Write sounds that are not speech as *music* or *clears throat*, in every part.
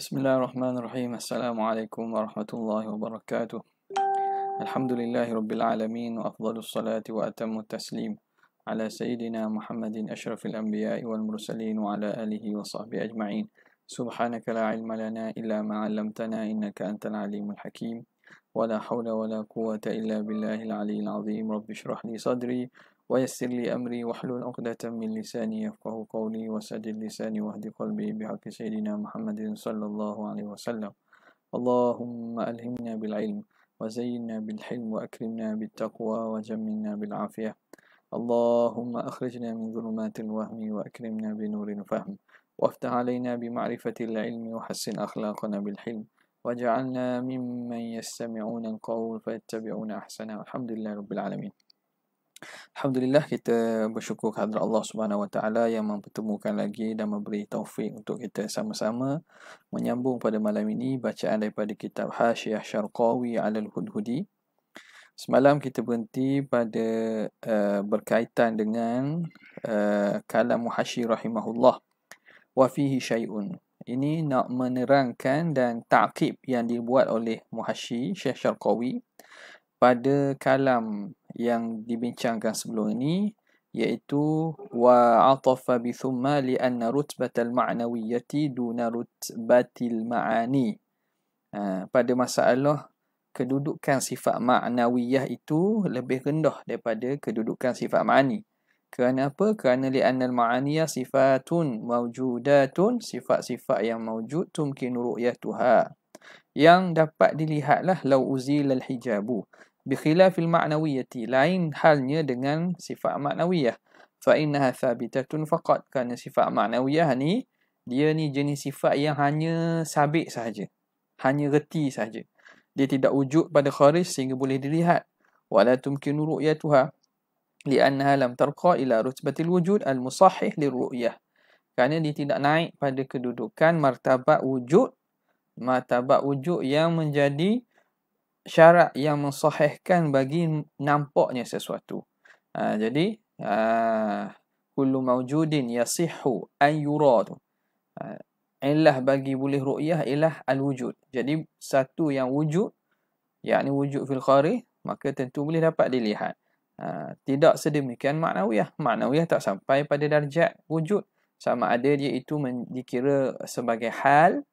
بسم الله الرحمن الرحيم السلام عليكم ورحمة الله وبركاته الحمد لله رب العالمين وأفضل الصلاة وأتم التسليم على سيدنا محمد أشرف الأنبياء والمرسلين وعلى آله وصحبه أجمعين سبحانك لا علم لنا إلا ما علمتنا إنك أنت العليم الحكيم ولا حول ولا قوة إلا بالله العلي العظيم رب اشرح لي صدري ويسر لي أمري واحلل عقدة من لساني يفقه قولي وسجل لساني واهد قلبي بحق سيدنا محمد صلى الله عليه وسلم اللهم ألهمنا بالعلم وزينا بالحلم وأكرمنا بالتقوى وجملنا بالعافية اللهم أخرجنا من ظلمات الوهم وأكرمنا بنور الفهم وافتح علينا بمعرفة العلم وحسن أخلاقنا بالحلم وجعلنا ممن يستمعون القول فيتبعون أحسنه الحمد لله رب العالمين Alhamdulillah kita bersyukur kepada Allah Subhanahu Wa Taala yang mempertemukan lagi dan memberi taufik untuk kita sama-sama menyambung pada malam ini bacaan daripada kitab Hasyiah Syarqawi Alal Hudhudi. Semalam kita berhenti pada uh, berkaitan dengan uh, kalam Muhashi rahimahullah wa fihi syai'un. Ini nak menerangkan dan takib yang dibuat oleh Muhashi Syekh Syarqawi pada kalam yang dibincangkan sebelum ini iaitu wa atafa bi thumma li anna rutbatal ma'nawiyyati duna rutbatil ma'ani ha, pada masalah kedudukan sifat ma'nawiyah itu lebih rendah daripada kedudukan sifat ma'ani kerana apa kerana li anna al ma'aniyah sifatun mawjudatun sifat-sifat yang mawjud tumkin ru'yatuha yang dapat dilihatlah lau uzil al hijabu bikhilafil ma'nawiyyati lain halnya dengan sifat ma'nawiyah fa innaha thabitatun faqat kerana sifat ma'nawiyah ni dia ni jenis sifat yang hanya sabit sahaja hanya reti sahaja dia tidak wujud pada kharij sehingga boleh dilihat wala tumkinu ru'yatuha li'annaha lam tarqa ila rutbatil wujud al musahih lirru'yah kerana dia tidak naik pada kedudukan martabat wujud martabat wujud yang menjadi syarat yang mensahihkan bagi nampaknya sesuatu. Ha, jadi, ha, kullu mawjudin yasihu an yura tu. Ha, bagi boleh ru'yah ialah al-wujud. Jadi, satu yang wujud, yakni wujud fil khari, maka tentu boleh dapat dilihat. Ha, tidak sedemikian maknawiyah. Maknawiyah tak sampai pada darjat wujud. Sama ada dia itu dikira sebagai hal,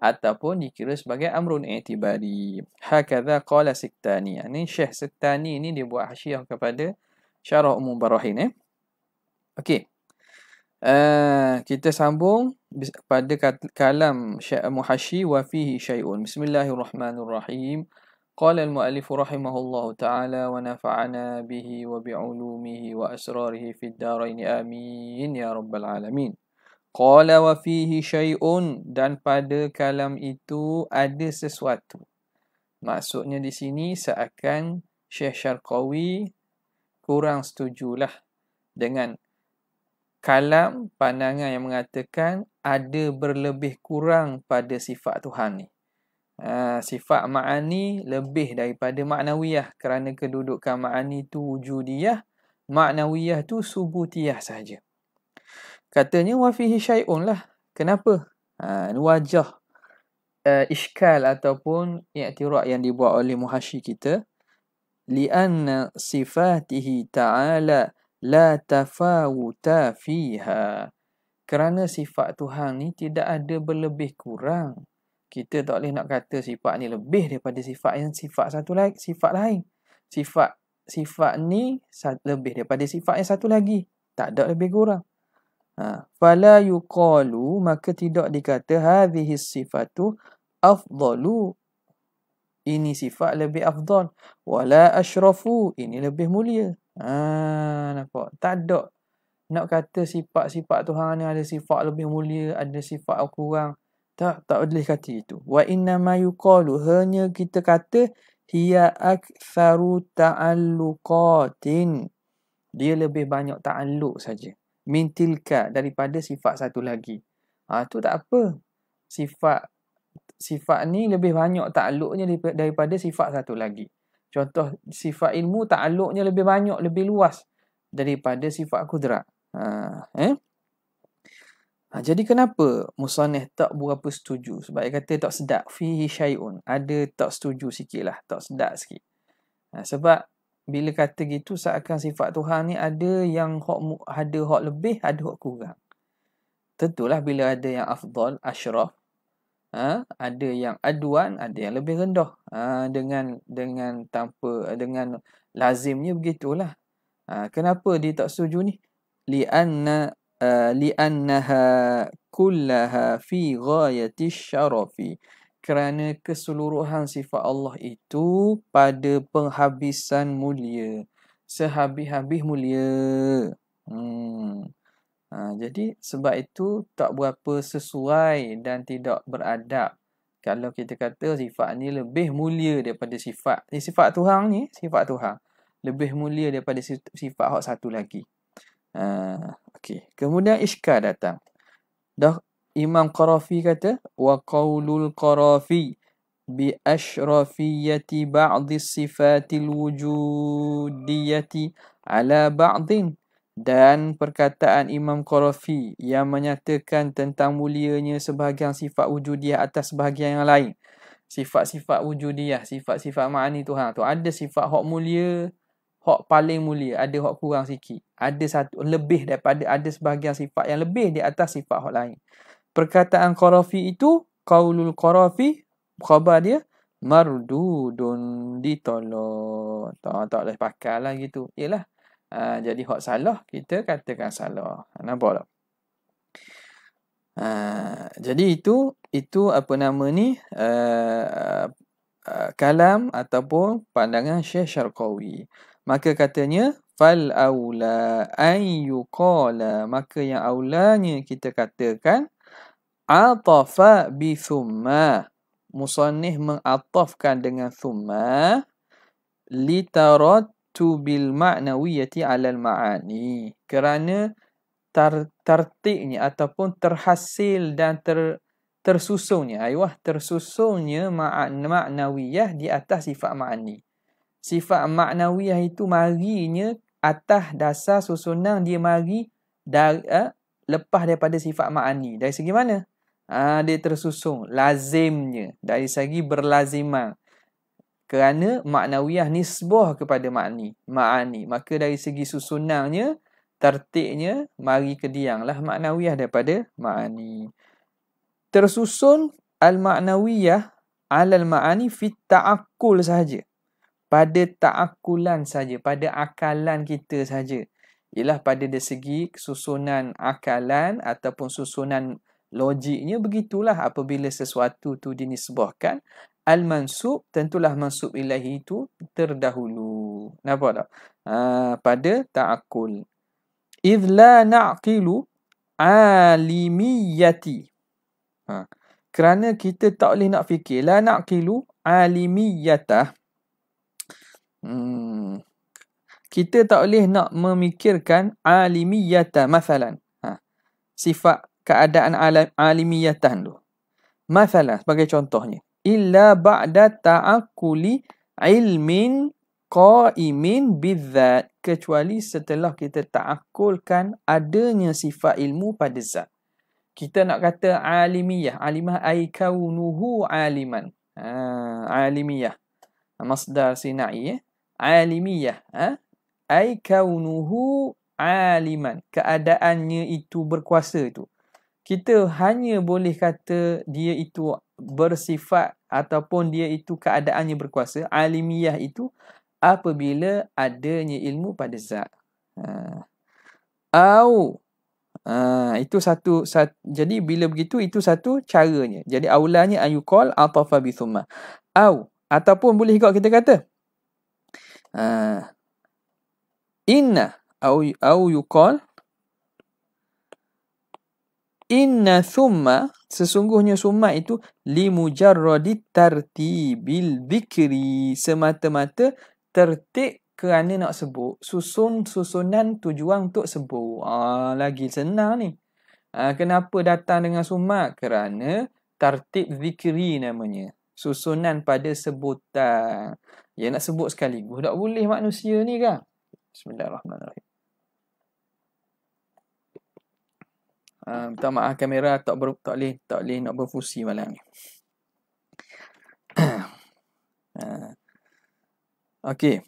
ataupun dikira sebagai amrun i'tibari. Hakadha qala Sittani. Ini Syekh Sittani ni dia buat hasiah kepada Syarah Umum Barahin eh. Okey. Uh, kita sambung pada kalam Syekh Muhashi wa fihi syai'un. Bismillahirrahmanirrahim. Qala al-mu'allif rahimahullahu ta'ala wa nafa'ana bihi wa bi'ulumihi wa asrarihi fid darain amin ya rabbal alamin. Qala wa fihi syai'un dan pada kalam itu ada sesuatu. Maksudnya di sini seakan Syekh Syarqawi kurang setujulah dengan kalam pandangan yang mengatakan ada berlebih kurang pada sifat Tuhan ni. Ha, sifat ma'ani lebih daripada maknawiyah kerana kedudukan ma'ani tu wujudiyah, maknawiyah tu subutiyah saja. Katanya wafihi syai'un lah. Kenapa? Ha, ini wajah uh, eh, ishkal ataupun i'tirak yang dibuat oleh muhashi kita. Lianna sifatihi ta'ala la tafawuta fiha. Kerana sifat Tuhan ni tidak ada berlebih kurang. Kita tak boleh nak kata sifat ni lebih daripada sifat yang sifat satu lagi, sifat lain. Sifat sifat ni lebih daripada sifat yang satu lagi. Tak ada lebih kurang. Ha, fala yuqalu maka tidak dikata hadhihi sifatu afdalu ini sifat lebih afdal wala ashrafu ini lebih mulia ha nampak tak ada nak kata sifat-sifat Tuhan ni ada sifat lebih mulia ada sifat kurang tak tak boleh kata itu wa inna ma yuqalu hanya kita kata hiya aktsaru ta'alluqatin dia lebih banyak ta'alluq saja mintilka daripada sifat satu lagi. Ha, tu tak apa. Sifat sifat ni lebih banyak takluknya daripada sifat satu lagi. Contoh sifat ilmu takluknya lebih banyak, lebih luas daripada sifat kudrat. Ha, eh? Ha, jadi kenapa Musanih tak berapa setuju? Sebab dia kata tak sedap. Fihi syai'un. Ada tak setuju sikit lah. Tak sedap sikit. Ha, sebab bila kata gitu seakan sifat Tuhan ni ada yang hak ada hak lebih ada hak kurang tentulah bila ada yang afdal asyraf ha? ada yang aduan ada yang lebih rendah ha? dengan dengan tanpa dengan lazimnya begitulah ha? kenapa dia tak setuju ni li anna eh, li annaha kullaha fi ghayati syarafi kerana keseluruhan sifat Allah itu pada penghabisan mulia. Sehabis-habis mulia. Hmm. Ha, jadi sebab itu tak berapa sesuai dan tidak beradab. Kalau kita kata sifat ni lebih mulia daripada sifat. Ni sifat Tuhan ni, sifat Tuhan. Lebih mulia daripada sifat hak satu lagi. Ha, okay. Kemudian Ishkar datang. Dah Imam Qarafi kata wa qaulul Qarafi bi ashrafiyyati ba'dhi sifatil wujudiyyati ala ba'dhin dan perkataan Imam Qarafi yang menyatakan tentang mulianya sebahagian sifat wujudiyah atas sebahagian yang lain sifat-sifat wujudiyah sifat-sifat ma'ani Tuhan tu ada sifat hak mulia hak paling mulia ada hak kurang sikit ada satu lebih daripada ada sebahagian sifat yang lebih di atas sifat hak lain perkataan qarafi itu qaulul qarafi khabar dia mardudun ditolak tak tak boleh pakai lah gitu iyalah ha, jadi hak salah kita katakan salah nampak tak ha, jadi itu itu apa nama ni uh, uh, kalam ataupun pandangan Syekh Syarqawi maka katanya fal aula ay yuqala maka yang aulanya kita katakan atafa bi thumma musannih mengatafkan dengan thumma litarattu bil ma'nawiyati 'ala al ma'ani kerana tar tartiknya ataupun terhasil dan ter tersusunnya aywah tersusunnya makna ma'nawiyah di atas sifat ma'ani sifat ma'nawiyah itu marinya atas dasar susunan dia mari dari, eh, lepas daripada sifat ma'ani dari segi mana ha, dia tersusung lazimnya dari segi berlaziman kerana maknawiyah nisbah kepada makni maani maka dari segi susunannya tertiknya mari kediamlah maknawiyah daripada maani tersusun al maknawiyah al maani fi ta'akul saja, pada ta'akulan saja pada akalan kita saja ialah pada dari segi susunan akalan ataupun susunan Logiknya begitulah apabila sesuatu tu dinisbahkan al-mansub tentulah mansub ilahi itu terdahulu. Nampak tak? Ha, pada ta'akul. Idh la na'qilu alimiyati. Ha, kerana kita tak boleh nak fikir. La na'qilu alimiyata. Hmm. Kita tak boleh nak memikirkan alimiyata. Masalah. Ha, sifat keadaan alam, alimiyatan tu. Masalah sebagai contohnya. Illa ba'da ta'akuli ilmin qa'imin bizzat. Kecuali setelah kita ta'akulkan adanya sifat ilmu pada zat. Kita nak kata alimiyah. Alimah ay kaunuhu aliman. Ha, alimiyah. Masdar sinai. Eh? Alimiyah. Ha? Ay kaunuhu aliman. Keadaannya itu berkuasa itu kita hanya boleh kata dia itu bersifat ataupun dia itu keadaannya berkuasa alimiyah itu apabila adanya ilmu pada zat. Ha. Au ha. itu satu, satu jadi bila begitu itu satu caranya. Jadi aulanya ayu call atafa bi thumma. Au ataupun boleh juga kita kata. Ha. Inna au au yuqal Inna thumma sesungguhnya summa itu limujarradit tartibil zikri semata-mata tertik kerana nak sebut susun susunan tujuan untuk sebut. Ah lagi senang ni. Ah kenapa datang dengan summa? Kerana tartib zikri namanya. Susunan pada sebutan. Ya nak sebut sekali tak boleh manusia ni kan. Bismillahirrahmanirrahim. Ah, minta maaf kamera tak ber, tak boleh tak boleh nak berfusi malam ni. *coughs* Ah. Okey.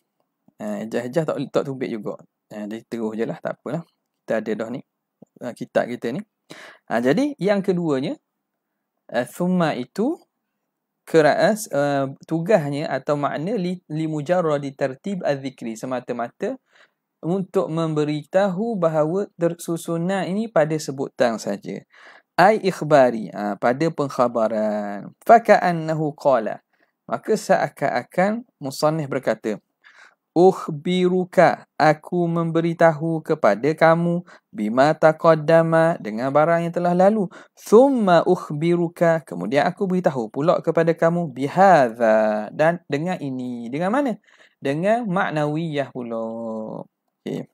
Eh ah, jah tak tak tumbik juga. jadi terus je lah tak apalah. Kita ada dah ni kitab kita ni. jadi yang keduanya thumma itu keras tugasnya atau makna li, li mujarrad tartib az-zikri semata-mata untuk memberitahu bahawa tersusunan ini pada sebutan saja. Ai ikhbari, ha, pada pengkhabaran. Faka'annahu qala. Maka seakan-akan musannih berkata, Ukhbiruka, aku memberitahu kepada kamu bima taqaddama dengan barang yang telah lalu. Thumma ukhbiruka, kemudian aku beritahu pula kepada kamu bihadha dan dengan ini. Dengan mana? Dengan maknawiyah pula. Okey.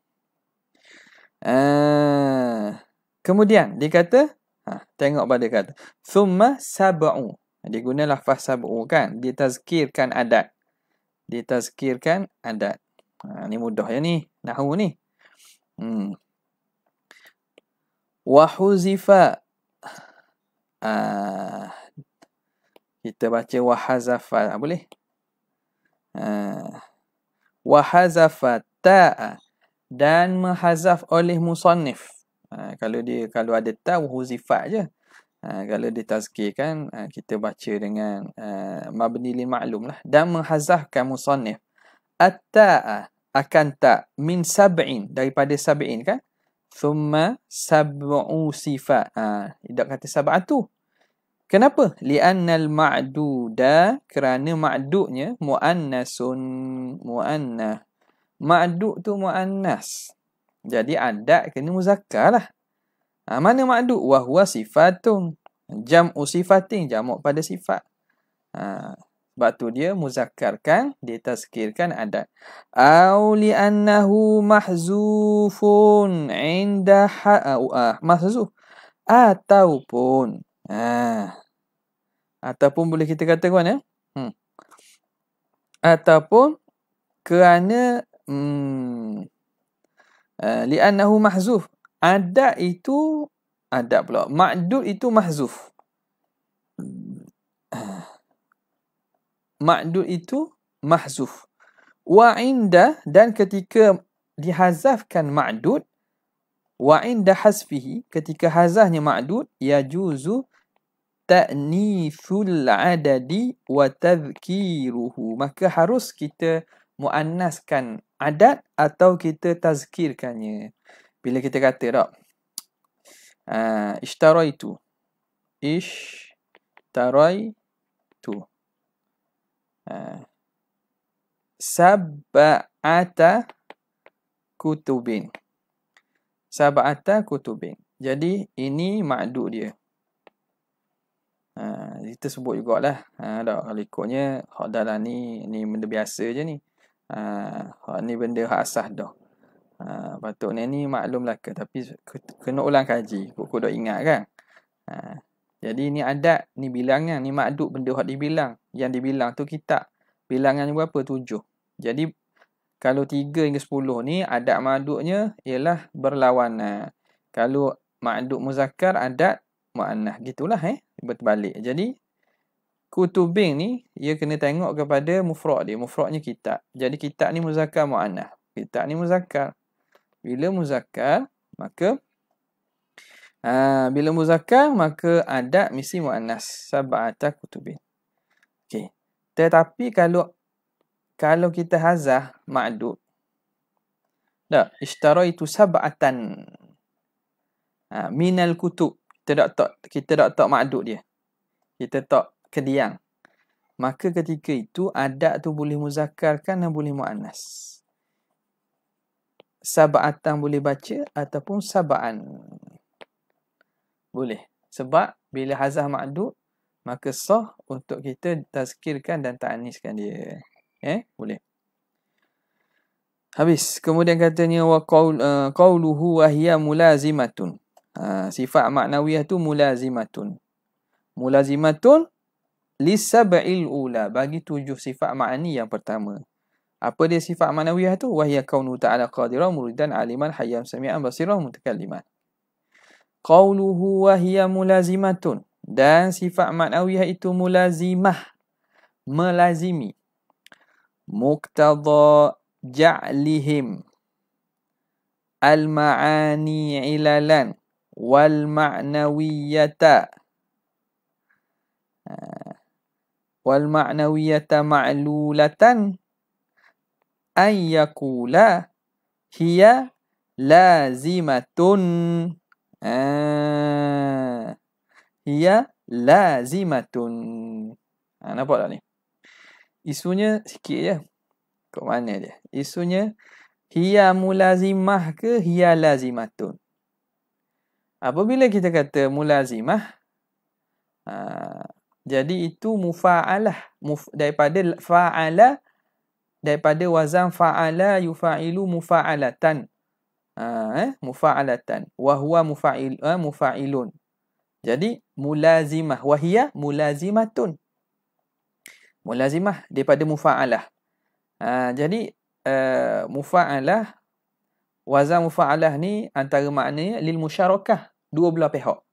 Uh, kemudian dia kata, ha, tengok pada kata. Summa sab'u. Dia guna lafaz sab'u kan? Dia tazkirkan adat. Dia tazkirkan adat. Ha, ni mudah ya ni. Nahu ni. Hmm. Wahuzifa. Uh, ah, kita baca wahazafa. Boleh? Uh, ah, wahazafa ta'a dan menghazaf oleh musannif. Ha, kalau dia kalau ada tau huzifat je. Ha, kalau ditazkirkan ha, kita baca dengan ha, mabni lil ma'lum lah dan menghazafkan musannif atta'a akan tak min sab'in daripada sab'in kan thumma sab'u sifat ha, tidak kata sab'atu kenapa li'anna al-ma'duda kerana ma'dudnya mu'annasun mu'annah Madu tu mu'annas. Jadi adat kena muzakkar lah. Ha, mana ma'duk? Wahuwa sifatun. Jam'u sifatin. Jam'u pada sifat. Ha, sebab tu dia muzakkarkan, dia tazkirkan adat. Auli annahu mahzufun inda ha'u'ah. Mahzuf. Ataupun. Ha. Ataupun boleh kita katakan ya. Hmm. Ataupun kerana Hmm. Eh, li'annahu mahzuf ada itu ada pula ma'dud itu mahzuf hmm. ma'dud itu mahzuf wa inda dan ketika dihazafkan ma'dud wa inda hazfihi ketika hazahnya ma'dud yajuzu ta'nithul adadi wa tadhkiruhu maka harus kita muannaskan adat atau kita tazkirkannya. Bila kita kata tak? Uh, ah, ishtarai tu. Ishtarai tu. Uh, ah. sab'ata kutubin. Sab'ata kutubin. Jadi ini ma'du dia. Ha, kita sebut jugalah. Ha, tak, kalau ikutnya, khadalah ni, ni benda biasa je ni. Ha, ni benda hak asah dah. Ha, patutnya ni maklum lah ke. Tapi kena ulang kaji. Kau dah ingat kan? Ha, jadi ni adat, ni bilangan, ni makduk benda hak dibilang. Yang dibilang tu kita. Bilangan ni berapa? Tujuh. Jadi kalau tiga hingga sepuluh ni adat makduknya ialah berlawanan. Kalau makduk muzakar adat mu'annah. Gitulah eh. Berbalik. Jadi kutubing ni ia kena tengok kepada mufrad dia mufradnya kitab jadi kitab ni muzakkar muannas kitab ni muzakkar bila muzakkar maka uh, bila muzakkar maka adat mesti muannas sab'ata kutubin okey tetapi kalau kalau kita hazah ma'dud tak ishtaraitu sab'atan ah minal kutub kita tak kita tak ma'dud dia kita tak kediang. Maka ketika itu adat tu boleh muzakarkan dan boleh mu'anas. Sabatan boleh baca ataupun sabaan. Boleh. Sebab bila hazah ma'dud, maka sah untuk kita tazkirkan dan ta'aniskan dia. Eh, boleh. Habis. Kemudian katanya, wa qawluhu eh, wa hiya mulazimatun. Ha, sifat maknawiah tu mulazimatun. Mulazimatun, lisab'il ula bagi tujuh sifat ma'ani yang pertama. Apa dia sifat ma'nawiyah tu? Wahya kaunu ta'ala qadira muridan aliman hayyam sami'an basirah mutakalliman. Qauluhu wahya mulazimatun. Dan sifat ma'nawiyah itu mulazimah. Melazimi. Muktadha ja'lihim. Al-ma'ani ilalan. Wal-ma'nawiyyata. Ha wal ma'nawiyata ma'lulatan ay yakula hiya lazimatun ah hiya lazimatun ha, nampak tak ni isunya sikit je kat mana dia isunya hiya mulazimah ke hiya lazimatun apabila kita kata mulazimah ah, jadi itu mufa'alah Muf, daripada fa'ala daripada wazan fa'ala yufa'ilu mufa'alatan. Ha, eh? mufa'alatan wa huwa mufa'il eh? mufa'ilun. Jadi mulazimah wa hiya mulazimatun. Mulazimah daripada mufa'alah. Ha, jadi uh, mufa'alah wazan mufa'alah ni antara maknanya lil musyarakah dua belah pihak.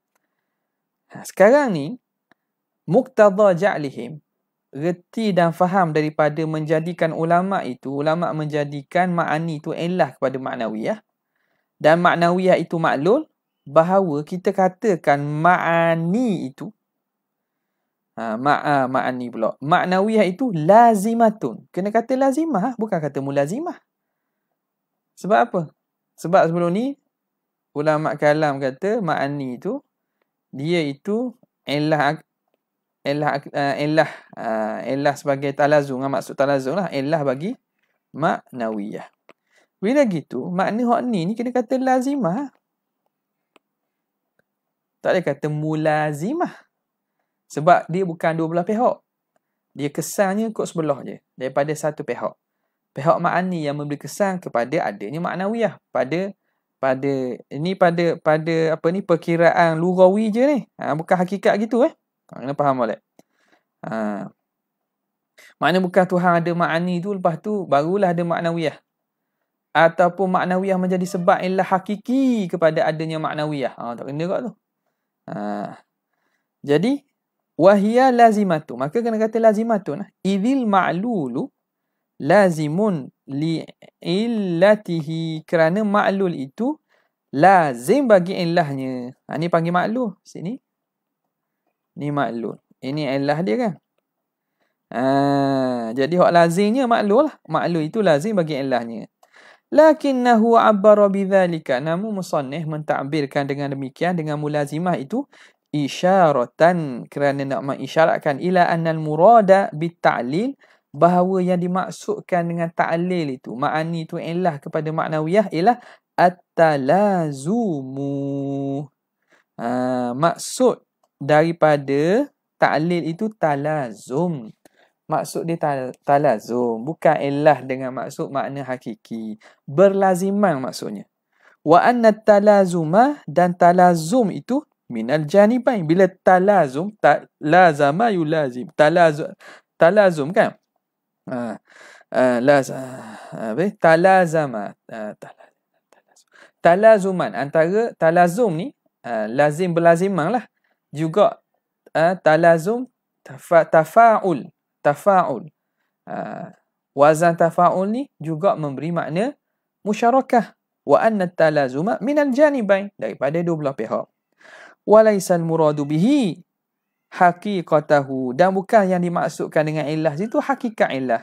Ha, sekarang ni muktadha ja'lihim reti dan faham daripada menjadikan ulama itu ulama menjadikan ma'ani itu ilah kepada maknawiyah. dan maknawiyah itu maklul bahawa kita katakan ma'ani itu ha, ma'a ha, ma'ani pula ma'nawiyah itu lazimatun kena kata lazimah ha? bukan kata mulazimah sebab apa sebab sebelum ni ulama kalam kata ma'ani itu dia itu ilah illah uh, eh, illah uh, eh, illah sebagai talazu, lah. maksud talazum lah illah bagi maknawiyah bila gitu makna hak ni ni kena kata lazimah tak ada kata mulazimah sebab dia bukan dua belah pihak dia kesannya kot sebelah je daripada satu pihak pihak makni yang memberi kesan kepada adanya maknawiyah pada pada ini pada pada apa ni perkiraan lugawi je ni ha, bukan hakikat gitu eh Kena faham boleh. Ha. Makna bukan Tuhan ada ma'ani tu lepas tu barulah ada maknawiyah. Ataupun maknawiyah menjadi sebab ialah hakiki kepada adanya maknawiyah. Ha, tak kena kot tu. Ha. Jadi, wahiyah lazimatu. Maka kena kata lazimatu. Nah. Idhil ma'lulu lazimun li'illatihi kerana ma'lul itu lazim bagi illahnya. Ha, ni panggil ma'lul sini. Ni maklul. Ini ilah dia kan? Ha, jadi hak lazimnya maklul lah. Maklul itu lazim bagi ilahnya. Lakinnahu abbara bidhalika. Namun musanih mentakbirkan dengan demikian. Dengan mulazimah itu. Isyaratan. Kerana nak mengisyaratkan. Ila annal murada bita'lil. Bahawa yang dimaksudkan dengan ta'lil itu. Ma'ani itu ilah kepada maknawiyah. Ialah. At-talazumu. Ha, maksud daripada ta'lil itu talazum. Maksud dia talazum. Bukan ilah dengan maksud makna hakiki. Berlaziman maksudnya. Wa anna talazumah dan talazum itu minal janibain. Bila talazum, talazama yulazim. Talazum, talazum kan? Ha. Uh, ha, lazam. Ha, uh, talazama. Uh, talazuman. Antara talazum ni, uh, lazim berlaziman lah juga eh, talazum tafa'ul tafa'ul eh, wazan tafa'ul ni juga memberi makna musyarakah wa anna talazuma min al janibain daripada dua belah pihak walaysa al muradu bihi haqiqatahu dan bukan yang dimaksudkan dengan ilah situ hakikat ilah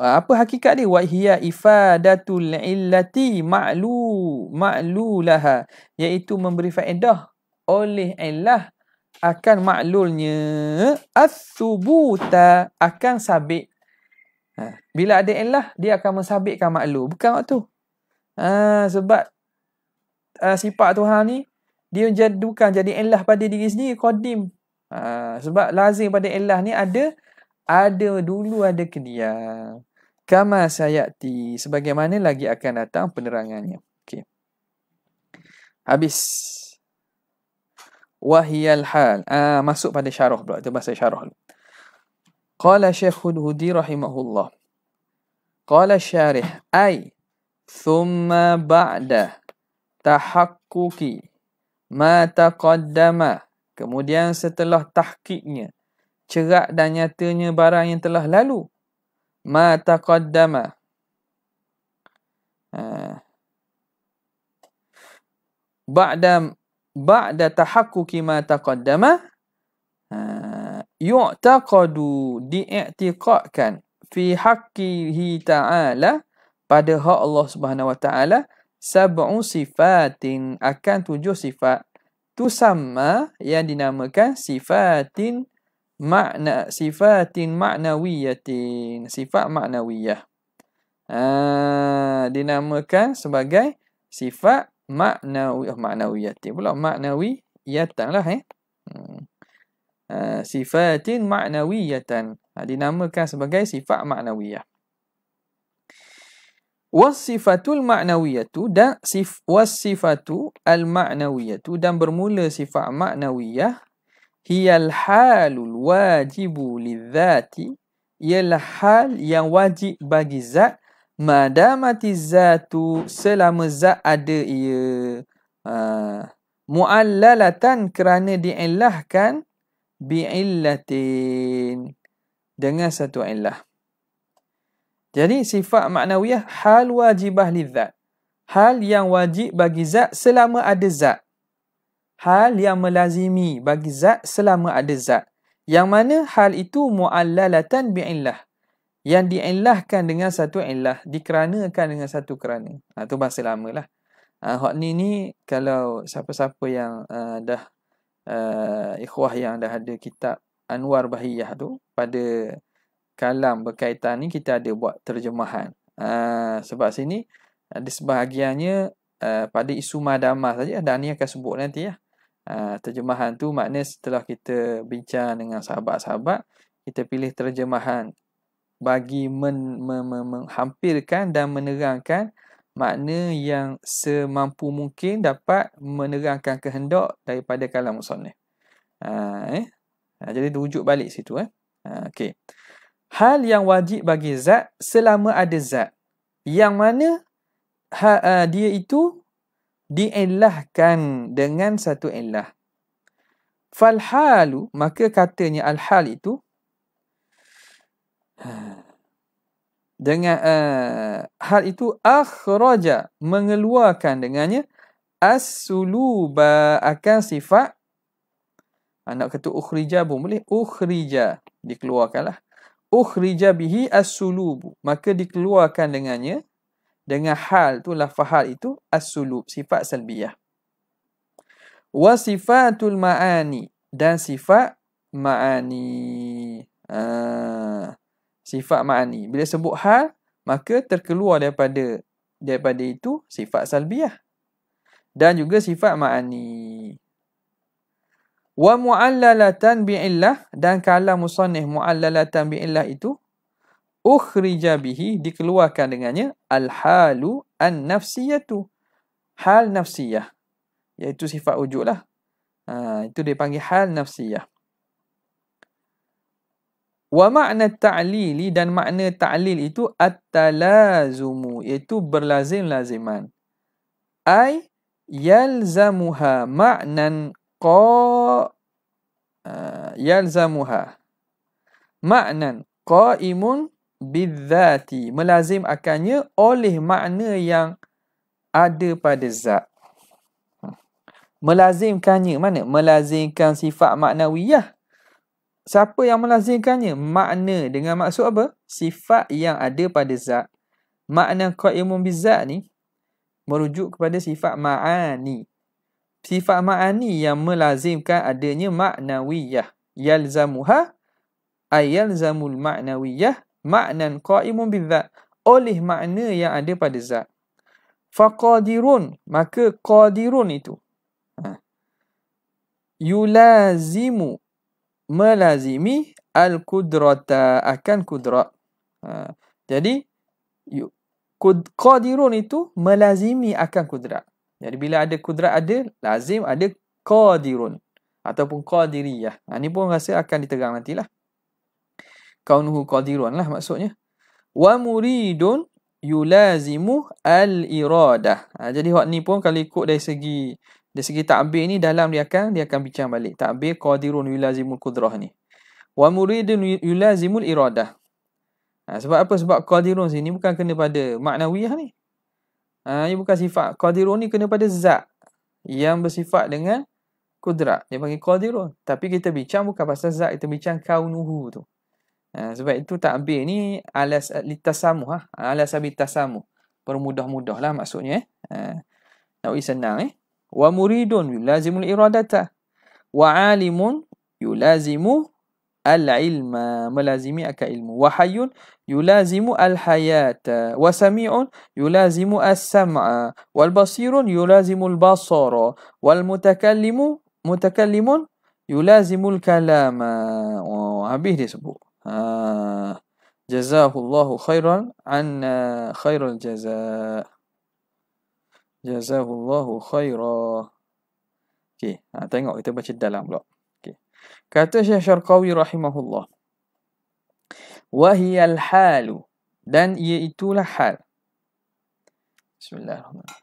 eh, apa hakikat dia? Wahiyah ifadatul illati ma'lu ma'lulaha iaitu memberi faedah oleh Allah akan maklulnya as-subuta akan sabit. Ha. Bila ada Allah, dia akan mensabitkan maklul. Bukan waktu. Ha, sebab uh, sifat Tuhan ni dia jadi, bukan jadi Allah pada diri sendiri qadim. Ha, sebab lazim pada Allah ni ada ada dulu ada kediam. Kama sayati. Sebagaimana lagi akan datang penerangannya. Okay. Habis wahiyal hal. Ah uh, masuk pada syarah pula, itu bahasa syarah. Qala Syekh Hudhudi rahimahullah. Qala syarih Ay. thumma ba'da tahakkuki ma taqaddama kemudian setelah tahkiknya. cerak dan nyatanya barang yang telah lalu ma taqaddama ha. ba'da ba'da tahakkuki ma taqaddama ha, yu'taqadu di'i'tiqadkan fi haqqihi ta'ala pada hak Allah Subhanahu wa ta'ala sab'u sifatin akan tujuh sifat tu sama yang dinamakan sifatin makna sifatin maknawiyatin sifat maknawiyah ah dinamakan sebagai sifat maknawi oh maknawiyati pula maknawi lah eh hmm. ah, sifatin ma'nawiyatan ah, dinamakan sebagai sifat ma'nawiyah was sifatul ma'nawiyatu dan sif was sifatu al ma'nawiyatu dan bermula sifat ma'nawiyah hiyal halul wajibu lidzati ialah hal yang wajib bagi zat Madamati zatu selama zat ada ia. Ha. Mu'allalatan kerana diillahkan bi'illatin. Dengan satu illah. Jadi sifat maknawiyah hal wajibah lizat. Hal yang wajib bagi zat selama ada zat. Hal yang melazimi bagi zat selama ada zat. Yang mana hal itu mu'allalatan bi'illah yang diilahkan dengan satu ilah, dikeranakan dengan satu kerana. Ha, tu bahasa lama lah. Ha, hak ni ni kalau siapa-siapa yang uh, dah uh, ikhwah yang dah ada kitab Anwar Bahiyah tu pada kalam berkaitan ni kita ada buat terjemahan. Ha, sebab sini ada sebahagiannya uh, pada isu madamah saja dan ni akan sebut nanti ya. Ha, terjemahan tu makna setelah kita bincang dengan sahabat-sahabat kita pilih terjemahan bagi men, me, me, menghampirkan dan menerangkan makna yang semampu mungkin dapat menerangkan kehendak daripada kalam musonif. Ha, eh? ha, jadi rujuk balik situ. Eh? Ha, okay. Hal yang wajib bagi zat selama ada zat. Yang mana ha, ha, dia itu diilahkan dengan satu ilah. Falhalu, maka katanya alhal itu Ha. dengan uh, hal itu akhraja mengeluarkan dengannya as akan sifat anak ha, kata ukhrija pun boleh ukhrija dikeluarkanlah ukhrija bihi asulub maka dikeluarkan dengannya dengan hal tu lah hal itu asulub sulub sifat salbiyah wa sifatul maani dan sifat maani ah sifat ma'ani. Bila sebut hal, maka terkeluar daripada daripada itu sifat salbiah. Dan juga sifat ma'ani. Wa mu'allalatan bi'illah dan kalam musannih mu'allalatan bi'illah itu ukhrija bihi dikeluarkan dengannya al-halu an-nafsiyatu. Hal nafsiyah. Iaitu sifat wujud lah. Ha, itu dia panggil hal nafsiyah. Wa makna ta'lili dan makna ta'lil itu at-talazumu iaitu berlazim-laziman. Ai yalzamuha ma'nan qa uh, yalzamuha ma'nan qa'imun bidzati melazim akannya oleh makna yang ada pada zat. Melazimkannya mana? Melazimkan sifat maknawiyah siapa yang melazimkannya? Makna dengan maksud apa? Sifat yang ada pada zat. Makna qa'imun bizat ni merujuk kepada sifat ma'ani. Sifat ma'ani yang melazimkan adanya maknawiyah. Yalzamuha ayalzamul maknawiyah maknan qa'imun bizat oleh makna yang ada pada zat. Faqadirun, maka qadirun itu. Ha. Yulazimu, melazimi al-kudrata akan kudra. Ha. Jadi kud, qadirun itu melazimi akan kudra. Jadi bila ada kudra ada, lazim ada qadirun ataupun qadiriyah. Ha ni pun rasa akan diterang nantilah. Kaunuhu qadirun lah maksudnya. Wa muridun yulazimu al-iradah. Ha, jadi hak ni pun kalau ikut dari segi dari segi ta'bir ni dalam dia akan dia akan bincang balik. Ta'bir qadirun yulazimul qudrah ni. Wa muridun yulazimul iradah. Ha, sebab apa? Sebab qadirun sini bukan kena pada maknawiyah ni. Ha, ini bukan sifat. Qadirun ni kena pada zat yang bersifat dengan kudrah. Dia panggil qadirun. Tapi kita bincang bukan pasal zat. Kita bincang kaunuhu tu. Ha, sebab itu ta'bir ni alas litasamuh. Ha? Alas abitasamuh. Permudah-mudah lah maksudnya. Eh? Ha. Nak senang eh. ومريد يلازم الإرادة وعالم يلازم العلم ملازمك علم وحي يلازم الحياة وسميع يلازم السمع والبصير يلازم البصر والمتكلم متكلم يلازم الكلام وهبيه disebut جزاه الله خيرا عن خير الجزاء Jazahullahu khairah. Okey, ha, tengok kita baca dalam pula. Okey. Kata Syekh Syarqawi rahimahullah. Wa hiyal halu dan iaitu lah hal. Bismillahirrahmanirrahim.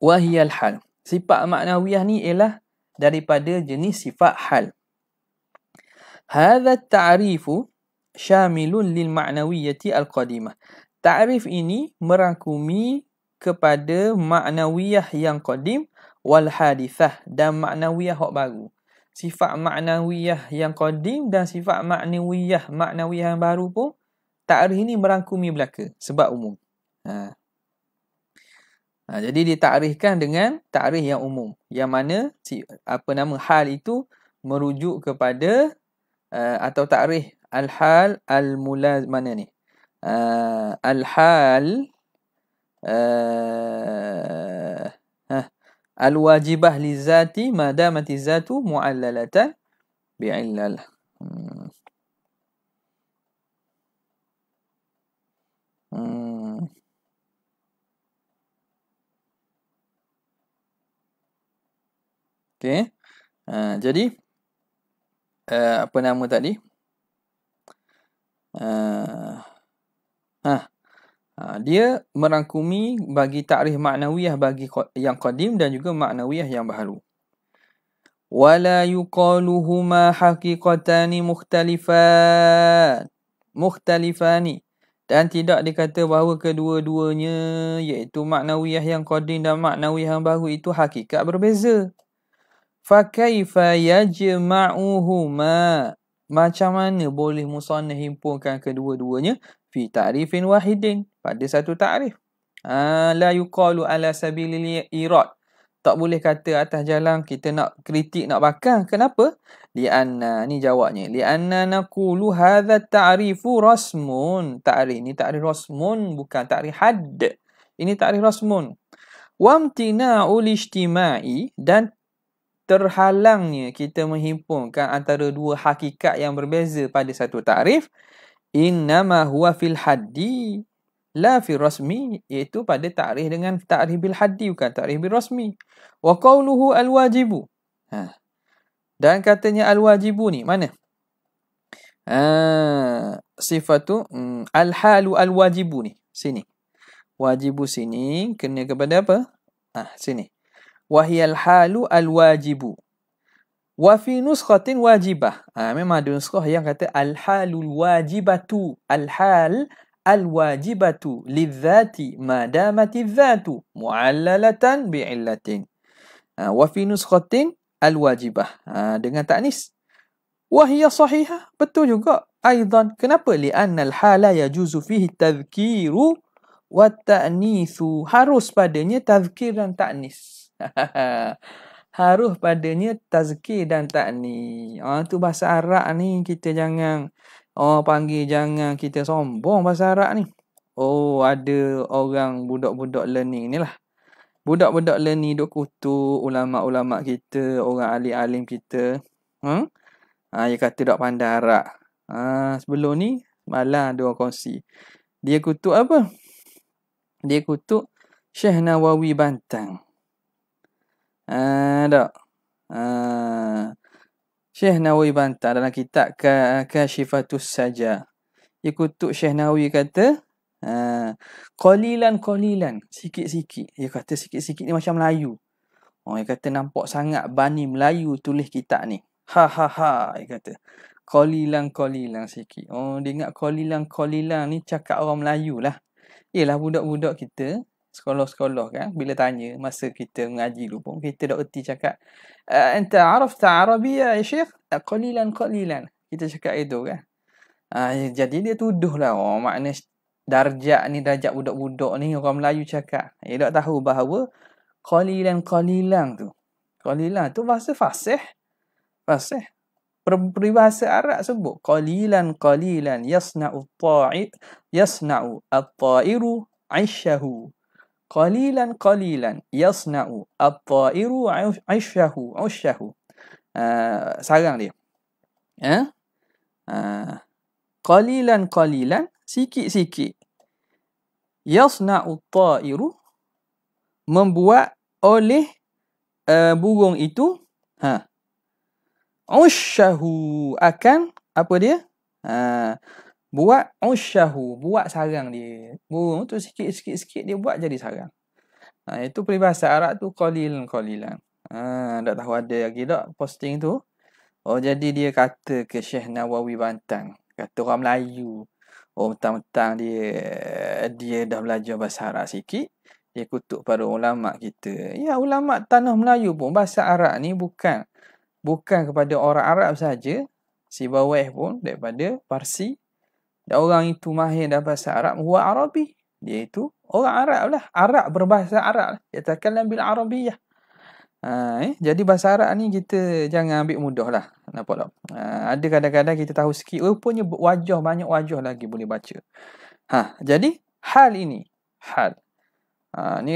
Wahiyal hal. Sifat maknawiyah ni ialah daripada jenis sifat hal. Hadha ta'rifu syamilun lil ma'nawiyyati al-qadimah. Ta'rif ini merangkumi kepada ma'nawiyah yang qadim wal hadithah dan ma'nawiyah yang baru. Sifat ma'nawiyah yang qadim dan sifat ma'nawiyah ma'nawiyah yang baru pun ta'rif ini merangkumi belaka sebab umum. Ha. Ha, jadi ditakrifkan dengan takrif yang umum yang mana apa nama hal itu merujuk kepada uh, atau takrih al-hal al-mulaz mana ni? Uh, al-hal uh, ha, al-wajibah li zati madamati zatu mu'allalata bi'illal. Hmm. Hmm. Okay. Uh, jadi uh, apa nama tadi? Uh, ha. Ha, dia merangkumi bagi takrif maknawiyah bagi yang qadim dan juga maknawiyah yang baharu. Wala yuqalu huma haqiqatan mukhtalifan. Mukhtalifani. Dan tidak dikata bahawa kedua-duanya iaitu maknawiyah yang qadim dan maknawiyah yang baru itu hakikat berbeza. Fakaifa yajma'uhuma. Macam mana boleh musanna himpunkan kedua-duanya? Fi ta'rifin wahidin. Pada satu ta'rif. Ha, la yuqalu ala sabilil irad. Tak boleh kata atas jalan kita nak kritik, nak bakar. Kenapa? Lianna. Ni jawabnya. Lianna nakulu hadha ta'rifu rasmun. Ta'rif ni ta'rif rasmun. Bukan ta'rif had. Ini ta'rif rasmun. Wa amtina'ul ijtima'i. Dan terhalangnya kita menghimpunkan antara dua hakikat yang berbeza pada satu takrif innama huwa fil haddi la fi rasmi iaitu pada takrif dengan takrif bil haddi bukan takrif bil rasmi wa qawluhu al wajibu ha. dan katanya al wajibu ni mana ha. sifatu mm, al halu al wajibu ni sini wajibu sini kena kepada apa ah ha. sini وهي الحال الواجب وفي نسخة واجبة أمم ada نسخة yang kata الحال الواجبة الحال الواجبة للذات ما دامت الذات معللة بعلة وفي نسخة الواجبة dengan تأنيس وهي صحيحة betul juga أيضا kenapa لأن الحال يجوز فيه التذكير والتأنيث harus padanya تذكير dan تأنيث *laughs* Haruh padanya tazkir dan ta'ni. Ah ha, tu bahasa Arab ni kita jangan oh panggil jangan kita sombong bahasa Arab ni. Oh ada orang budak-budak learning ni lah. Budak-budak learning dok kutu ulama-ulama kita, orang alim-alim kita. Hmm? Ha? Ah ha, dia kata dak pandai Arab. Ha, sebelum ni malah dua orang kongsi. Dia kutuk apa? Dia kutuk Syekh Nawawi Bantang ada. Uh, eh, eh, Syekh Nawawi bantah dalam kitab Kashifatus Saja. Ikutuk Syekh Nawawi kata, uh, qalilan sikit-sikit. Dia kata sikit-sikit ni macam Melayu. Oh, dia kata nampak sangat bani Melayu tulis kitab ni. Ha ha ha, dia kata. Kolilang-kolilang sikit. Oh, dia ingat kolilang-kolilang ni cakap orang Melayu lah. Yelah budak-budak kita, sekolah-sekolah kan bila tanya masa kita mengaji dulu pun kita dah erti cakap eh, anta arafta arabia ya syekh qalilan qalilan kita cakap itu kan uh, jadi dia tuduhlah oh makna darjat ni darjat budak-budak ni orang Melayu cakap dia tak tahu bahawa qalilan qalilan tu qalilan tu bahasa fasih fasih peribahasa Arab sebut qalilan qalilan yasna'u ta'i yasna'u at-ta'iru 'ayshahu qalilan qalilan yasna'u at-ta'iru 'ashahu 'ashahu uh, ah, sarang dia ya eh? yeah? uh, qalilan qalilan sikit-sikit yasna'u at-ta'iru membuat oleh uh, burung itu ha huh? akan apa dia ha Buat usyahu, oh, buat sarang dia. Burung tu sikit-sikit-sikit dia buat jadi sarang. Ha, itu peribahasa Arab tu qalil qalilan. Ha, tak tahu ada lagi tak posting tu. Oh jadi dia kata ke Syekh Nawawi Bantang. Kata orang Melayu. Oh mentang-mentang dia dia dah belajar bahasa Arab sikit. Dia kutuk pada ulama kita. Ya ulama tanah Melayu pun bahasa Arab ni bukan bukan kepada orang Arab saja. Si Bawaih pun daripada Parsi, dan orang itu mahir dalam bahasa Arab huwa Arabi iaitu orang Arab lah Arab berbahasa Arab lah dia takkan bila Arabi ya. ha, eh? jadi bahasa Arab ni kita jangan ambil mudah lah nampak tak ha, ada kadang-kadang kita tahu sikit rupanya wajah banyak wajah lagi boleh baca ha, jadi hal ini hal Ha, ni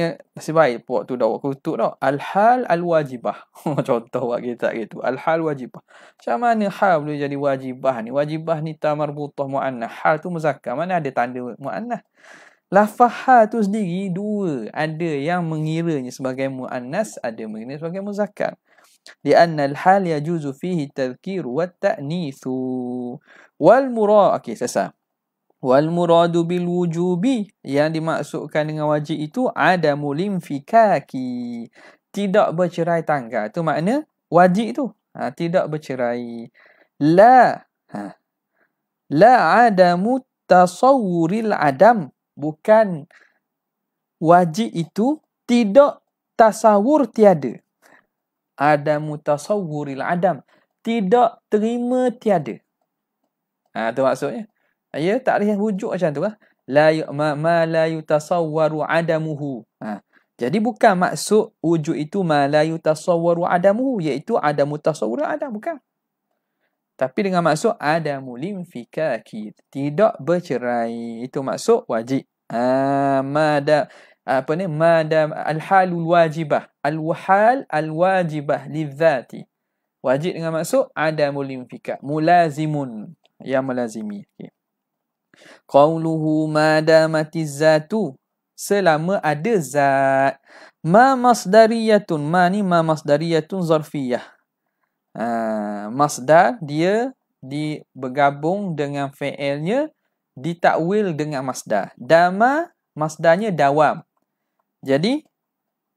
buat tu dah waktu kutuk tau. Al-hal al-wajibah. *laughs* Contoh buat kita gitu. Al-hal wajibah. Macam mana hal boleh jadi wajibah ni? Wajibah ni tamar butuh mu'annah. Hal tu muzakkar. Mana ada tanda mu'annah? Lafah hal tu sendiri dua. Ada yang mengiranya sebagai mu'annas. Ada yang mengiranya sebagai muzakkar. Di anna al-hal yajuzu fihi tazkir wa ta'nithu. Wal mura'ah. Okay, sesam wal muradu bil wujubi yang dimaksudkan dengan wajib itu ada mulim fikaki tidak bercerai tangga tu makna wajib tu ha, tidak bercerai la ha, la ada mutasawuril adam bukan wajib itu tidak tasawur tiada ada mutasawuril adam tidak terima tiada ha, tu maksudnya Ah, ya, tarikh wujud macam tu lah. La ma, ma la yutasawwaru adamuhu. Ha. Jadi bukan maksud wujud itu ma la yutasawwaru adamuhu iaitu adamu tasawwur adam bukan. Tapi dengan maksud adamu limfika limfikaki tidak bercerai. Itu maksud wajib. Ha, mada apa ni mada alhalul wajibah alwahal alwajibah lizati wajib dengan maksud adamu limfika mulazimun yang mulazimi. okay. Qauluhu madamati zatu. Selama ada zat. Ma masdariyatun. Ma ni ma masdariyatun zarfiyah. Uh, masdar dia di bergabung dengan fi'ilnya ditakwil dengan masdar. Dama masdarnya dawam. Jadi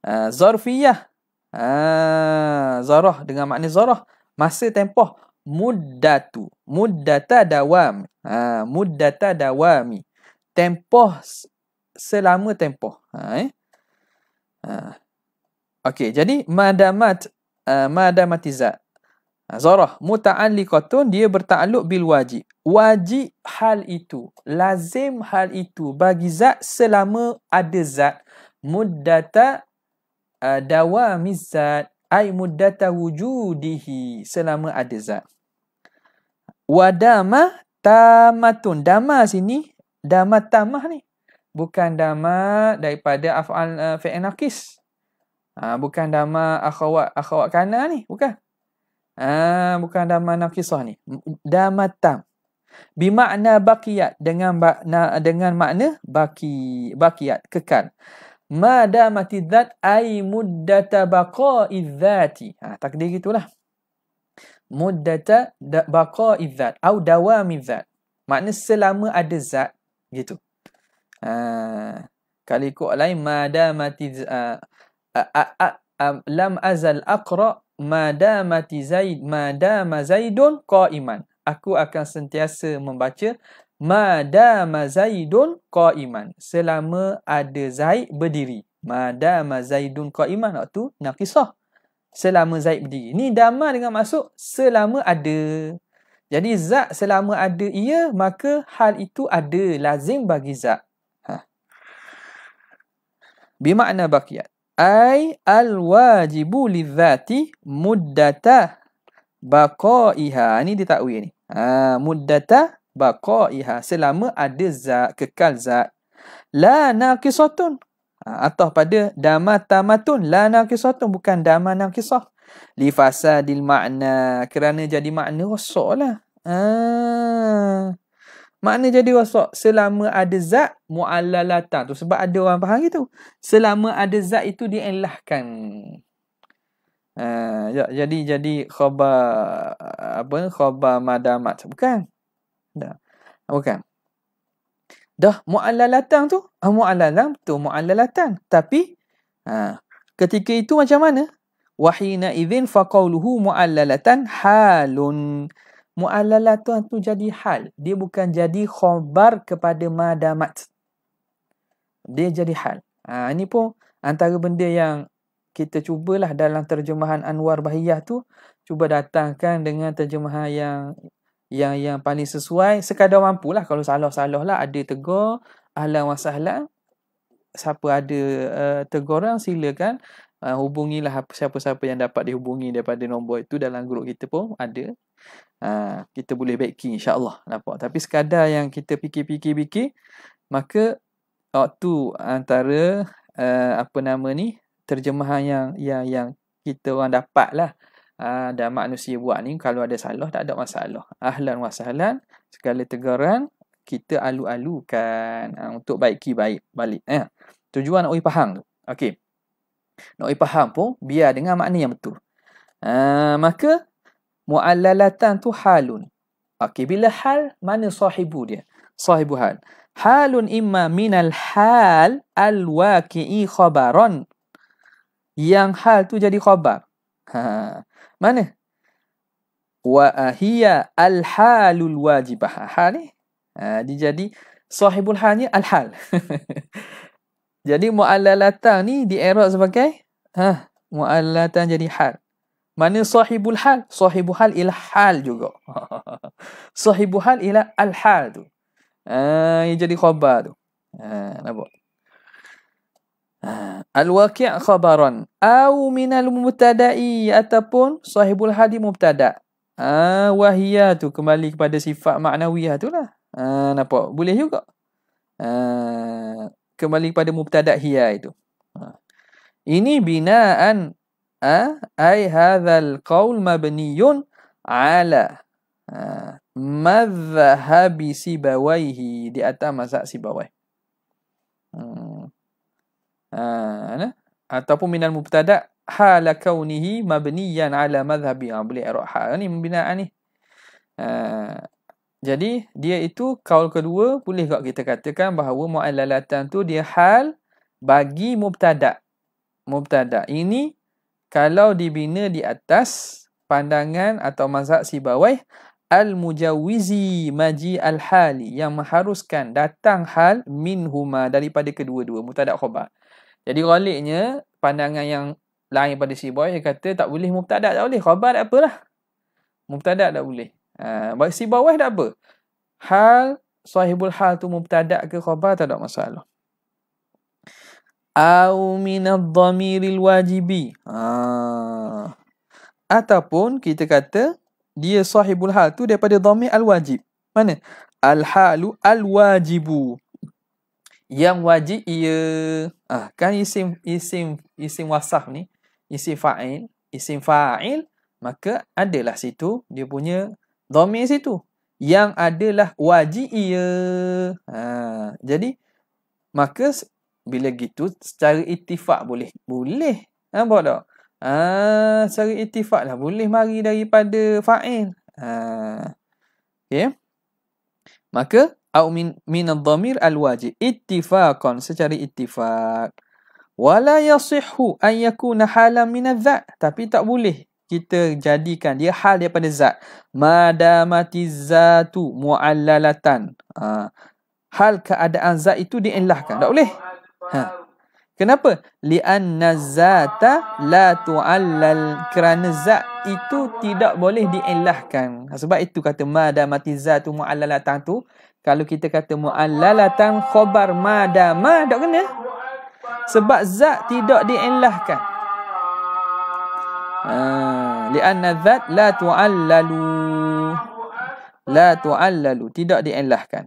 uh, zarfiyah. Ah, uh, zarah dengan makna zarah masa tempoh muddatu muddata dawam ha muddata dawami tempoh selama tempoh ha eh ha okey jadi madamat ha, madamatiza. madamatizat ha, zarah muta'alliqatun dia bertakluk bil wajib wajib hal itu lazim hal itu bagi zat selama ada zat muddata uh, ha, dawami zat ay muddata wujudihi selama ada zat. Wadama tamatun. Dama sini, dama tamah ni. Bukan dama daripada af'al uh, fi'il naqis. Ha, bukan dama akhawat akhawat kana ni, bukan. Ha, bukan dama naqisah ni. Dama tam. Bimakna bakiat dengan makna dengan makna baki bakiat kekal ma damati dzat ai muddat baqa'i dzati ha takdir gitulah Muddat baqa'i dzat atau dawami dzat makna selama ada zat gitu ha kalau ikut lain ma damati lam azal aqra ma damati zaid ma dama zaidun qa'iman aku akan sentiasa membaca Mada mazaidun Zaidun iman, Selama ada Zaid berdiri. Mada Madama Zaidun Qaiman. Waktu kisah. Selama Zaid berdiri. Ni dama dengan masuk. selama ada. Jadi zak selama ada ia, maka hal itu ada. Lazim bagi zak. Ha. Bima'na bakiat. Ay al-wajibu lizzati muddata baqaiha. Ini dia ni. Ah ha, muddata baqaiha selama ada zat kekal zat la naqisatun ha, atau pada damatamatun la naqisatun bukan damah naqisah li fasadil makna kerana jadi makna rosaklah ha makna jadi rosak selama ada zat muallalata tu sebab ada orang faham gitu selama ada zat itu dielahkan Uh, jadi jadi khabar apa khabar madamat bukan Dah. Bukan. Dah mu'allalatan tu. Ah, mu'allalan tu mu'allalatan. Tapi ha, ketika itu macam mana? Wahina izin faqauluhu mu'allalatan halun. Mu'allalatan tu jadi hal. Dia bukan jadi khobar kepada madamat. Dia jadi hal. Ha, ini pun antara benda yang kita cubalah dalam terjemahan Anwar Bahiyah tu. Cuba datangkan dengan terjemahan yang yang yang paling sesuai sekadar mampulah kalau salah-salah lah ada tegur ahlan wasahlan siapa ada uh, eh, teguran silakan uh, hubungilah siapa-siapa yang dapat dihubungi daripada nombor itu dalam grup kita pun ada uh, kita boleh backing insyaallah nampak tapi sekadar yang kita fikir-fikir-fikir maka waktu antara uh, apa nama ni terjemahan yang yang yang kita orang dapatlah lah Ah, dan manusia buat ni kalau ada salah tak ada masalah. Ahlan wa sahlan segala tegaran kita alu-alukan ha, untuk baiki baik balik eh. Tujuan nak oi faham tu. Okey. Nak oi faham pun biar dengan makna yang betul. Ha, maka muallalatan tu halun. Okey bila hal mana sahibu dia? Sahibu hal. Halun imma minal hal al-waqi'i khabaran. Yang hal tu jadi khabar. Ha. Mana? Wa ahiyya al-halul wajibah. Ha, ha ni. Ha, dia jadi sahibul hal ni al-hal. *laughs* jadi mu'allalatan ni di erot sebagai ha, mu'allalatan jadi hal. Mana sahibul hal? Sahibul hal ila hal juga. *laughs* sahibul hal ila al-hal tu. Ha, dia jadi khabar tu. Ha, nampak? Al-waqi' khabaran. Au minal mubtada'i ataupun sahibul hadi mubtada'. Ah, wahiyah tu kembali kepada sifat maknawiyah tu lah. Ha, nampak? Boleh juga. Ha, kembali kepada mubtada' hiya itu. Ha. Ini binaan. Ha, ay hadhal qawl mabniyun ala. Ha, madhahabi sibawaihi. Di atas masak sibawaih. Hmm. Ha, ataupun minal mubtada hala kaunihi mabniyan ala madhhabi ha, boleh erok ha ni pembinaan ni ha, jadi dia itu kaul kedua boleh kak kita katakan bahawa muallalatan tu dia hal bagi mubtada mubtada ini kalau dibina di atas pandangan atau mazhab si bawah al mujawizi maji al hali yang mengharuskan datang hal minhuma daripada kedua-dua mubtada khabar jadi goliknya pandangan yang lain pada si boy yang kata tak boleh mubtada tak boleh khabar tak apalah. Mubtada tak boleh. Ah ha, si bawah tak apa. Hal sahibul hal tu mubtada ke khabar tak ada masalah. Au min ad-dhamiril wajibi. Ha. Ataupun kita kata dia sahibul hal tu daripada dhamir al-wajib. Mana? Al-halu al-wajibu yang wajib ia ah kan isim isim isim wasah ni isim fa'il isim fa'il maka adalah situ dia punya dhamir situ yang adalah wajib ia ha jadi maka bila gitu secara ittifaq boleh boleh ha, nampak tak ha secara ittifaq lah boleh mari daripada fa'il ha okey maka atau min min al dhamir al wajib ittifaqan secara ittifaq wala yasihhu an yakuna halan min adh tapi tak boleh kita jadikan dia hal daripada zat madamati zatu muallalatan ha. hal keadaan zat itu diilahkan tak boleh ha. kenapa li anna zata la tuallal kerana zat itu tidak boleh diilahkan ha, sebab itu kata madamati zatu muallalatan tu kalau kita kata mu'allalatan khobar madama, tak kena. Sebab zat tidak dielahkan. Ha, lianna zat la tu'allalu. La tu'allalu. Tidak dielahkan.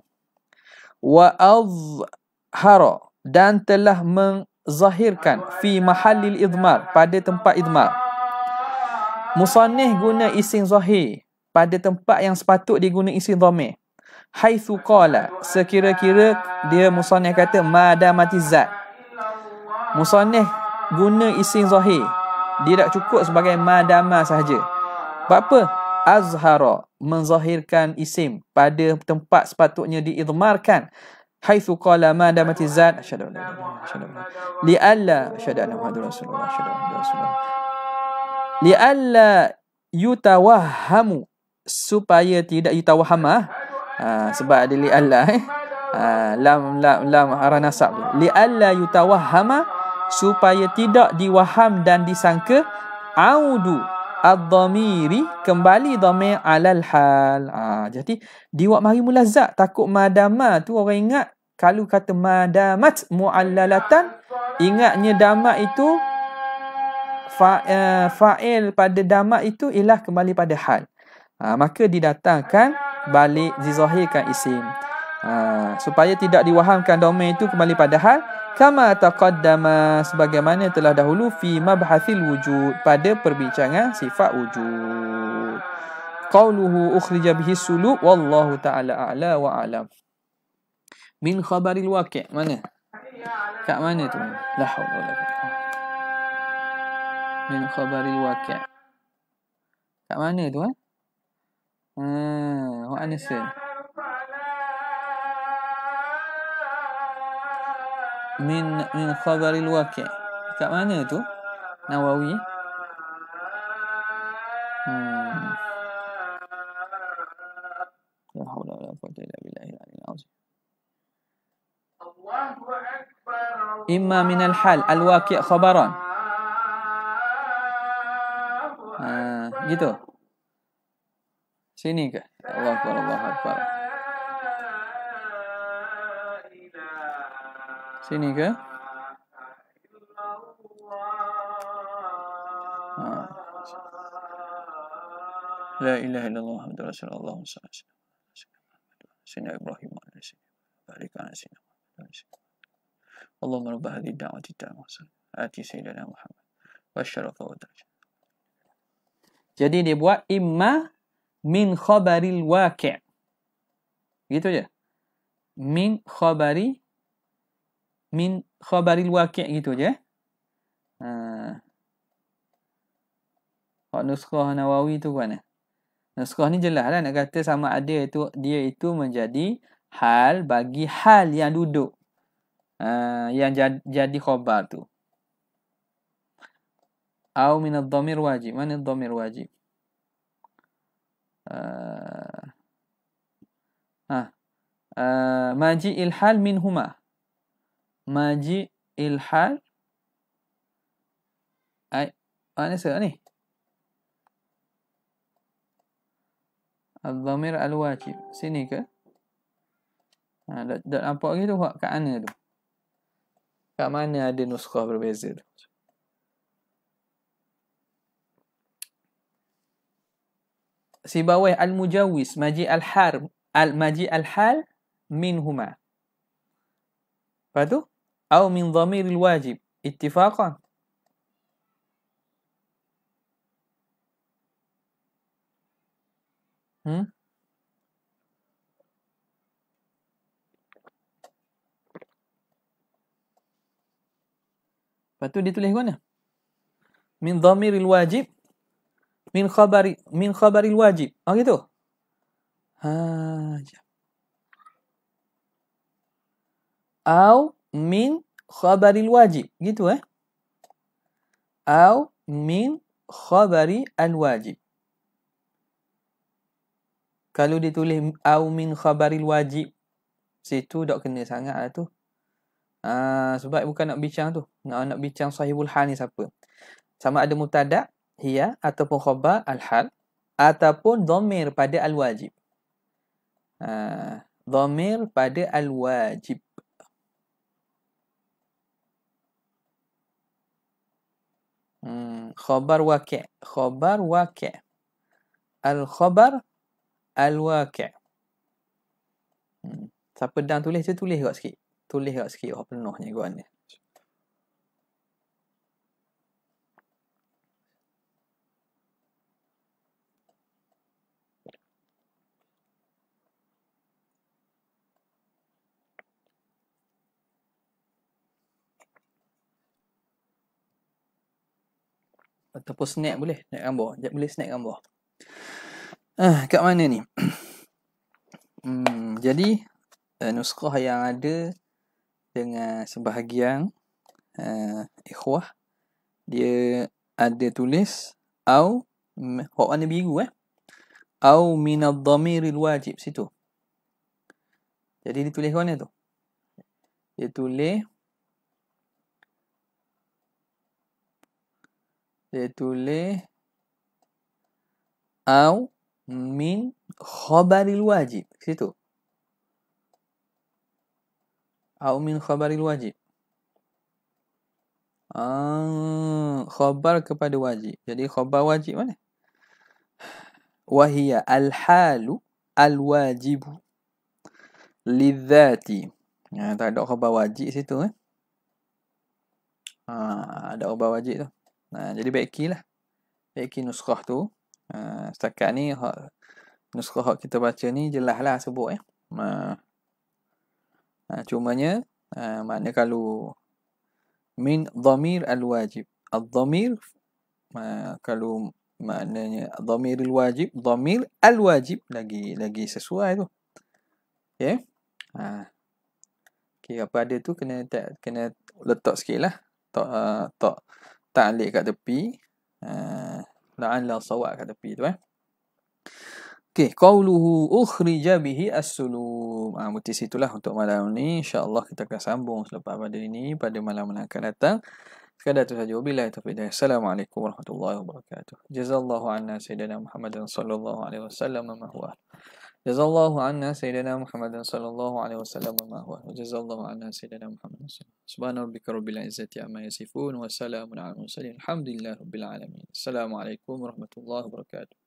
Wa azhara. Dan telah menzahirkan. Fi mahalil idmar. Pada tempat idmar. Musanih guna isim zahir. Pada tempat yang sepatut diguna isim zahir haitsu qala sekira-kira dia musannih kata mada mati zat musannih guna isim zahir dia tak cukup sebagai madama sahaja sebab apa azhara menzahirkan isim pada tempat sepatutnya diidmarkan haitsu qala mada mati zat asyhadu an la ilaha illallah li Allah asyhadu anna muhammadar rasulullah asyhadu anna muhammadar rasulullah li alla yutawahhamu supaya tidak yutawahhamah ha, sebab ada li alla eh ha, lam lam lam ara nasab li alla yutawahhama supaya tidak diwaham dan disangka audu ad-dhamiri kembali dhamir alal hal ha, jadi diwak mari mulazzat takut madama tu orang ingat kalau kata madamat muallalatan ingatnya dama itu fa, uh, fa'il pada dama itu ialah kembali pada hal ha, maka didatangkan balik dizahirkan isim. Ha, supaya tidak diwahamkan domain itu kembali pada hal kama taqaddama sebagaimana telah dahulu fi mabhathil wujud pada perbincangan sifat wujud. Qauluhu ukhrija bihi suluk wallahu taala a'la wa a'lam. Min khabaril waqi' mana? Kat mana tu? La haula wala Min khabaril waqi'. Kat mana tu eh? آه هو أنسة من من خبر الواقع كمان itu نووي آه. لا حول ولا قوة إلا بالله العلي العظيم إما من الحال الواقع خبران آه. gitu Sini ke? Allah Akbar, Allah Akbar. Sini ke? Ha. La ilaha illallah Muhammadur Rasulullah Sayyidina Ibrahim Barik ala Allahumma rabb hadhihi dawati ad ati sayyidina Muhammad wa sharafa wa Jadi dia buat imma min khabari khabaril waqi'. Gitu je. Min khabari min khabaril waqi' gitu je. Ha. Uh, Nawawi tu kan. Nuskhah ni jelas lah nak kata sama ada itu dia itu menjadi hal bagi hal yang duduk. Uh, yang jad, jadi khabar tu. Aw min ad-dhamir wajib. Mana ad-dhamir wajib? ha. Ah. Uh, maji ilhal min huma. Maji ilhal. Ai, mana sekarang ni? Al-Dhamir al-Wajib. Sini ke? Ha, dah, dah nampak lagi tu? Kat mana tu? Kat mana ada nuskah berbeza tu? سيبويه المجوز مجيء الحرم مجيء الحال منهما فاتو أو من ضمير الواجب اتفاقا هم؟ Lepas tu dia tulis mana? Min dhamiril wajib min khabari min khabari wajib. Ah oh, gitu. Ha. Au min khabari wajib. Gitu eh. Au min khabari al-wajib. Kalau ditulis au min khabari wajib situ dok kena sangatlah tu. Ah sebab bukan nak bincang tu. Nak nak bincang sahibul hal ni siapa. Sama ada mutadak hiya ataupun khabar al-hal ataupun dhamir pada al-wajib. Uh, dhamir pada al-wajib. Hmm, khabar wakil. Khobar wakil. Al-khobar al-wakil. Hmm. Siapa dah tulis, tu, tulis kot sikit. Tulis kot sikit. Oh, penuhnya kot ni. ataupun snack boleh snack gambar jap boleh snack gambar ah kat mana ni *clears throat* hmm jadi uh, nuskah yang ada dengan sebahagian uh, ikhwah dia ada tulis au kat warna biru eh au min ad-dhamiril wajib situ jadi ditulis tulis mana tu dia tulis dia tulis au min khobaril wajib situ au min khobaril wajib ah khobar kepada wajib jadi khobar wajib mana wahia al halu al wajibu lidzati ya, ah, tak ada khabar wajib situ eh ha, ada khabar wajib tu Ha, jadi back key lah. Back key nuskah tu. Ha, setakat ni hak, nuskah hak kita baca ni jelas lah sebut eh. Ha, ha, cumanya ha, makna kalau min dhamir al-wajib. Al-dhamir ha, kalau maknanya dhamir al-wajib. Dhamir al-wajib lagi lagi sesuai tu. Okay. Ya? Ha. Okay, apa ada tu kena kena letak sikit lah. Tak, uh, tak ta'liq kat tepi eh, laan la sawat kat tepi tu eh Okey, qawluhu ukhrija bihi as-sulum. Ah, mesti situlah untuk malam ni. Insya-Allah kita akan sambung selepas pada ini pada malam yang akan datang. Sekadar itu saja. Wabillahi taufiq dan assalamualaikum warahmatullahi wabarakatuh. Jazallahu anna sayyidina Muhammadin sallallahu alaihi wasallam wa Jazallahu anna sayyidina Muhammad sallallahu alaihi wasallam wa mahwa. Jazallahu anna sayyidina Muhammad sallallahu Subhanarabbika rabbil izzati amma yasifun wa salamun alal mursalin. Alhamdulillahi rabbil alamin. Assalamualaikum warahmatullahi wabarakatuh.